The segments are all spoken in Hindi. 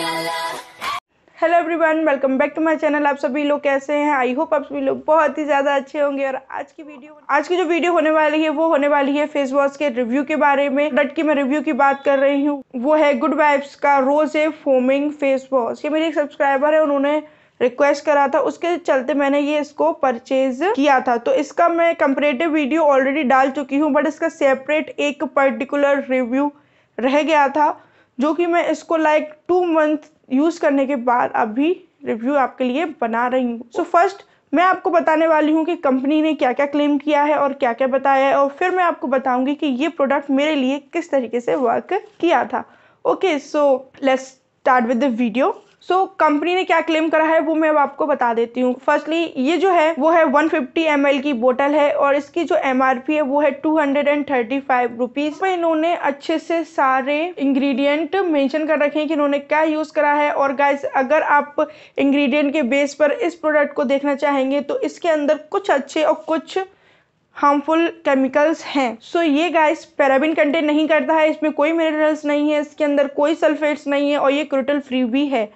Hello everyone welcome back to my channel आप सभी लोग कैसे हैं आई होप आप सभी लोग बहुत ही ज़्यादा अच्छे होंगे और आज की वीडियो आज की जो वीडियो होने वाली है वो होने वाली है फेस वॉश के रिव्यू के बारे में डट की मैं रिव्यू की बात कर रही हूँ वो है गुड वाइब्स का rose a foaming face wash ये मेरी एक सब्सक्राइबर है उन्होंने रिक्वेस्ट करा था उसके चलते मैंने ये इसको परचेज किया था तो इसका मैं कंपेरेटिव वीडियो ऑलरेडी डाल चुकी हूँ बट इसका सेपरेट एक पर्टिकुलर रिव्यू रह गया था जो कि मैं इसको लाइक टू मंथ यूज़ करने के बाद अभी रिव्यू आपके लिए बना रही हूँ सो फर्स्ट मैं आपको बताने वाली हूँ कि कंपनी ने क्या क्या क्लेम किया है और क्या क्या बताया है और फिर मैं आपको बताऊँगी कि ये प्रोडक्ट मेरे लिए किस तरीके से वर्क किया था okay so let's start with the video so so, company ने क्या क्लेम करा है वो मैं अब आपको बता देती हूँ फर्स्टली ये जो है वो है 150 फिफ्टी की बोतल है और इसकी जो एम है वो है two hundred and thirty five rupees में इन्होंने अच्छे से सारे इंग्रेडिएंट मेंशन कर रखे हैं कि इन्होंने क्या यूज़ करा है और गाइज अगर आप इंग्रेडिएंट के बेस पर इस प्रोडक्ट को देखना चाहेंगे तो इसके अंदर कुछ अच्छे और कुछ हार्मफुल केमिकल्स हैं सो so, ये गाइस पैराबिन कंटेन नहीं करता है इसमें कोई मिनरल्स नहीं है इसके अंदर कोई सल्फेट्स नहीं है और ये क्रोटल फ्री भी है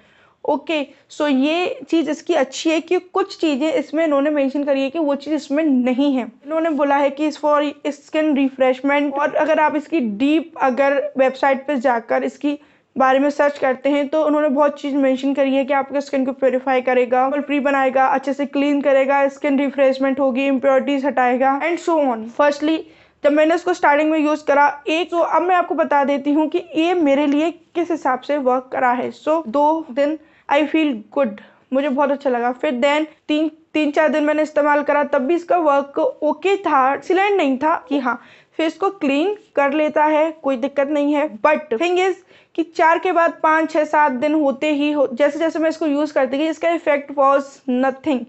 ओके okay, सो so ये चीज़ इसकी अच्छी है कि कुछ चीज़ें इसमें इन्होंने मेंशन करी है कि वो चीज़ इसमें नहीं है इन्होंने बोला है कि इस फॉर स्किन रिफ्रेशमेंट और अगर आप इसकी डीप अगर वेबसाइट पर जाकर इसकी बारे में सर्च करते हैं तो उन्होंने बहुत चीज़ मेंशन करी है कि आपके स्किन को प्योरीफाई करेगा फ्री बनाएगा अच्छे से क्लीन करेगा स्किन रिफ्रेशमेंट होगी इम्प्योरिटीज हटाएगा एंड सो ऑन फर्स्टली जब मैंने इसको स्टार्टिंग में यूज़ करा एक तो अब मैं आपको बता देती हूँ कि ये मेरे लिए किस हिसाब से वर्क करा है सो so, दो दिन आई फील गुड मुझे बहुत अच्छा लगा फिर देन तीन तीन चार दिन मैंने इस्तेमाल करा तब भी इसका वर्क ओके था सिलेंड नहीं था कि हाँ फिर इसको क्लीन कर लेता है कोई दिक्कत नहीं है बट थिंग इज़ कि चार के बाद पाँच छः सात दिन होते ही हो जैसे जैसे मैं इसको यूज़ करती थी इसका इफेक्ट वॉज नथिंग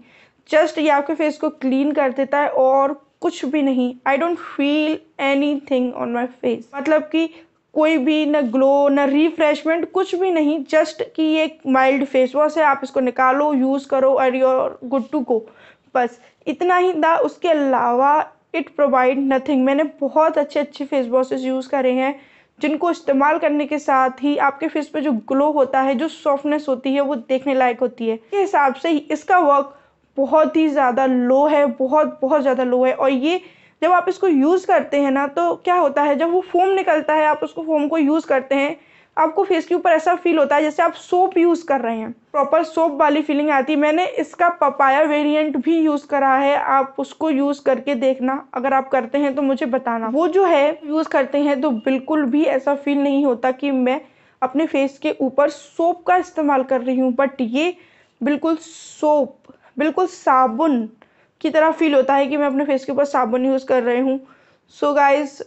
जस्ट ये आपके फेस को क्लीन कर देता है और कुछ भी नहीं I don't feel anything on my face मतलब कि कोई भी ना ग्लो ना रिफ्रेशमेंट कुछ भी नहीं जस्ट कि ये एक माइल्ड फेस वॉश है आप इसको निकालो यूज़ करो और योर गुड टू गो बस इतना ही था उसके अलावा इट प्रोवाइड नथिंग मैंने बहुत अच्छे अच्छे फेस वॉशेज यूज़ करे हैं जिनको इस्तेमाल करने के साथ ही आपके फेस पे जो ग्लो होता है जो सॉफ्टनेस होती है वो देखने लायक होती है के हिसाब से इसका वर्क बहुत ही ज़्यादा लो है बहुत बहुत ज़्यादा लो है और ये जब आप इसको यूज़ करते हैं ना तो क्या होता है जब वो फोम निकलता है आप उसको फोम को यूज़ करते हैं आपको फेस के ऊपर ऐसा फील होता है जैसे आप सोप यूज़ कर रहे हैं प्रॉपर सोप वाली फीलिंग आती है मैंने इसका पपाया वेरिएंट भी यूज़ करा है आप उसको यूज़ करके देखना अगर आप करते हैं तो मुझे बताना वो जो है यूज़ करते हैं तो बिल्कुल भी ऐसा फील नहीं होता कि मैं अपने फेस के ऊपर सोप का इस्तेमाल कर रही हूँ बट ये बिल्कुल सोप बिल्कुल साबुन की तरह फील होता है कि मैं अपने फेस के ऊपर साबुन यूज़ कर रही हूँ so guys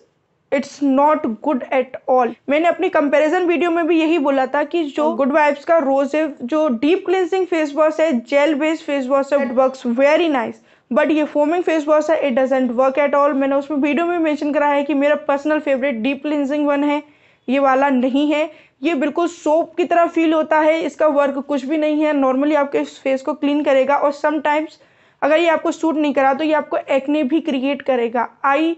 it's not good at all मैंने अपनी कंपेरिजन वीडियो में भी यही बोला था कि जो गुड oh. वाइब्स का रोज है जो डीप क्लिनजिंग फेस वॉश है जेल बेस्ड फेस वॉश है it work very nice but ये फोमिंग फेस वॉश है it doesn't work at all मैंने उसमें वीडियो में मैंशन करा है कि मेरा personal favourite deep cleansing one है ये वाला नहीं है ये बिल्कुल सोप की तरह फील होता है इसका वर्क कुछ भी नहीं है नॉर्मली आपके फेस को क्लीन करेगा और समटाइम्स अगर ये आपको सूट नहीं करा तो ये आपको एक्ने भी क्रिएट करेगा I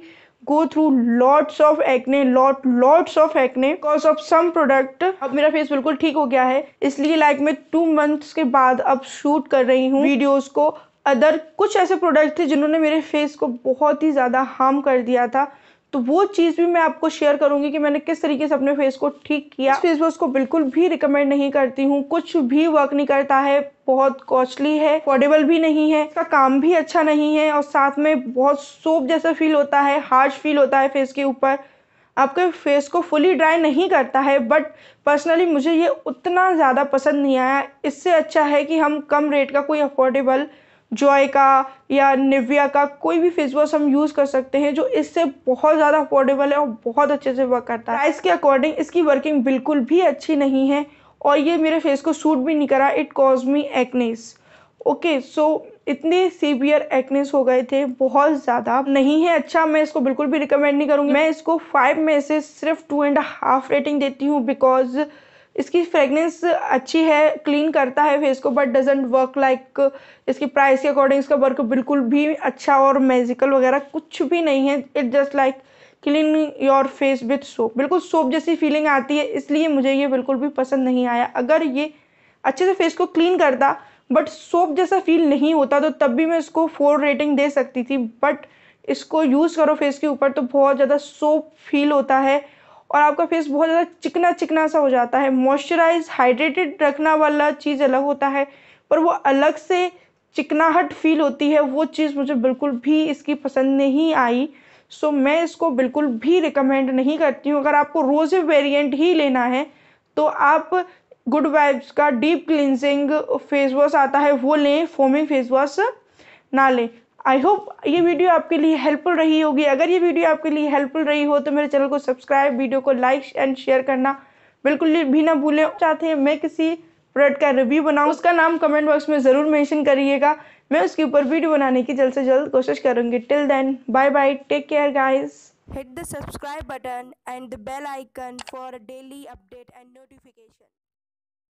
go through lots of acne lot lots of acne because of some product अब मेरा फेस बिल्कुल ठीक हो गया है इसलिए लाइक मैं टू मंथ्स के बाद अब शूट कर रही हूँ वीडियोस को अदर कुछ ऐसे प्रोडक्ट थे जिन्होंने मेरे फेस को बहुत ही ज़्यादा हार्म कर दिया था तो वो चीज़ भी मैं आपको शेयर करूंगी कि मैंने किस तरीके से अपने फेस को ठीक किया फेस वॉश को बिल्कुल भी रिकमेंड नहीं करती हूँ कुछ भी वर्क नहीं करता है बहुत कॉस्टली है अफोर्डेबल भी नहीं है इसका काम भी अच्छा नहीं है और साथ में बहुत सोप जैसा फील होता है हार्श फील होता है फेस के ऊपर आपके फेस को फुली ड्राई नहीं करता है बट पर्सनली मुझे ये उतना ज़्यादा पसंद नहीं आया इससे अच्छा है कि हम कम रेट का कोई अफोर्डेबल जॉय का या निविया का कोई भी फेस वॉश हम यूज़ कर सकते हैं जो इससे बहुत ज़्यादा अफोर्डेबल है और बहुत अच्छे से वर्क करता है इसके अकॉर्डिंग इसकी वर्किंग बिल्कुल भी अच्छी नहीं है और ये मेरे फेस को सूट भी नहीं करा it cause me acnes okay so इतने सीवियर एक्नेस हो गए थे बहुत ज़्यादा नहीं है अच्छा मैं इसको बिल्कुल भी रिकमेंड नहीं करूँगी मैं इसको फाइव में से सिर्फ टू एंड हाफ रेटिंग देती हूँ बिकॉज इसकी फ्रेगनेंस अच्छी है क्लीन करता है फेस को बट डजेंट वर्क लाइक इसकी प्राइस के अकॉर्डिंग इसका वर्क बिल्कुल भी अच्छा और मेजिकल वगैरह कुछ भी नहीं है it just like clean your face with soap बिल्कुल सोप जैसी फीलिंग आती है इसलिए मुझे ये बिल्कुल भी पसंद नहीं आया अगर ये अच्छे से फेस को क्लीन करता बट सोप जैसा फील नहीं होता तो तब भी मैं इसको फोर रेटिंग दे सकती थी बट इसको यूज़ करो फेस के ऊपर तो बहुत ज़्यादा सोप फील होता है और आपका फेस बहुत ज़्यादा चिकना चिकना सा हो जाता है मॉइस्चराइज हाइड्रेटेड रखना वाला चीज़ अलग होता है पर वो अलग से चिकनाहट फील होती है वो चीज़ मुझे बिल्कुल भी इसकी पसंद नहीं आई सो so, मैं इसको बिल्कुल भी रिकमेंड नहीं करती हूँ अगर आपको रोज़ वेरिएंट ही लेना है तो आप गुड वाइब्स का डीप क्लिनजिंग फेस वॉश आता है वो लें फोमिंग फेस वॉश ना लें आई होप ये वीडियो आपके लिए हेल्पफुल रही होगी अगर ये वीडियो आपके लिए हेल्पफुल रही हो तो मेरे चैनल को सब्सक्राइब वीडियो को लाइक एंड शेयर करना बिल्कुल भी ना भूलें चाहते हैं मैं किसी प्रोडक्ट का रिव्यू बनाऊँ उसका नाम कमेंट बॉक्स में ज़रूर मैंशन करिएगा मैं उसके ऊपर वीडियो बनाने की जल्द से जल्द कोशिश करूँगी till then bye bye take care guys Hit the subscribe button and the bell icon for a daily update and notification.